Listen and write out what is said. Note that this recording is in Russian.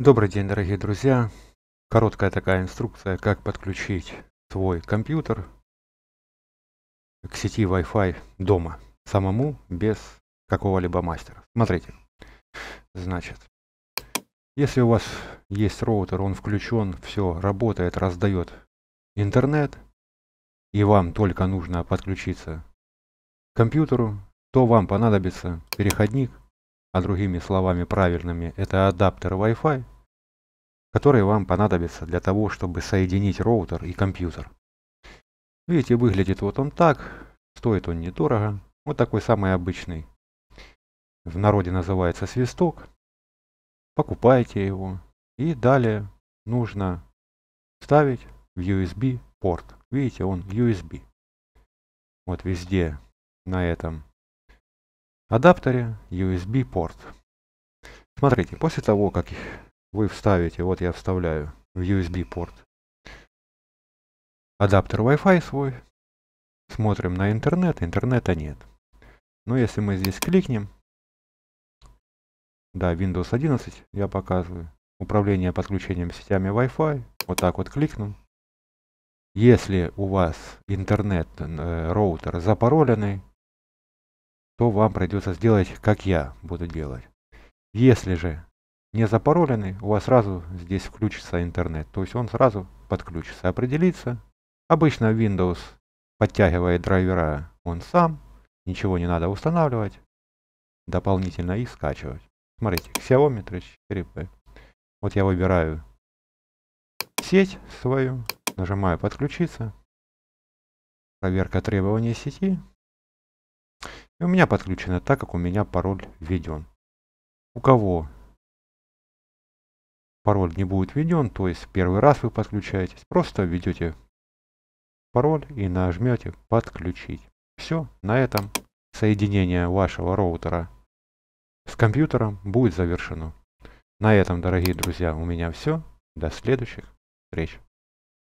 Добрый день, дорогие друзья! Короткая такая инструкция, как подключить свой компьютер к сети Wi-Fi дома, самому, без какого-либо мастера. Смотрите, значит, если у вас есть роутер, он включен, все работает, раздает интернет, и вам только нужно подключиться к компьютеру, то вам понадобится переходник а другими словами правильными, это адаптер Wi-Fi, который вам понадобится для того, чтобы соединить роутер и компьютер. Видите, выглядит вот он так, стоит он недорого, вот такой самый обычный. В народе называется свисток. Покупаете его и далее нужно вставить в USB порт. Видите, он USB. Вот везде на этом адаптере USB-порт. Смотрите, после того, как вы вставите, вот я вставляю в USB-порт адаптер Wi-Fi свой, смотрим на интернет, интернета нет. Но если мы здесь кликнем, да, Windows 11 я показываю, управление подключением сетями Wi-Fi, вот так вот кликну. Если у вас интернет, э, роутер запароленный, то вам придется сделать, как я буду делать. Если же не запароленный, у вас сразу здесь включится интернет. То есть он сразу подключится, определится. Обычно Windows подтягивает драйвера он сам. Ничего не надо устанавливать дополнительно и скачивать. Смотрите, Xiaomi 34P. Вот я выбираю сеть свою, нажимаю подключиться. Проверка требований сети. И у меня подключено, так как у меня пароль введен. У кого пароль не будет введен, то есть первый раз вы подключаетесь, просто введете пароль и нажмете подключить. Все, на этом соединение вашего роутера с компьютером будет завершено. На этом, дорогие друзья, у меня все. До следующих встреч.